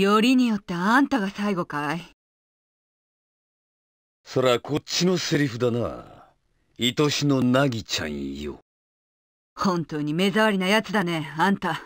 よりによってあんたが最後かいそらこっちのセリフだな愛しのなぎちゃんよ本当に目障りなやつだねあんた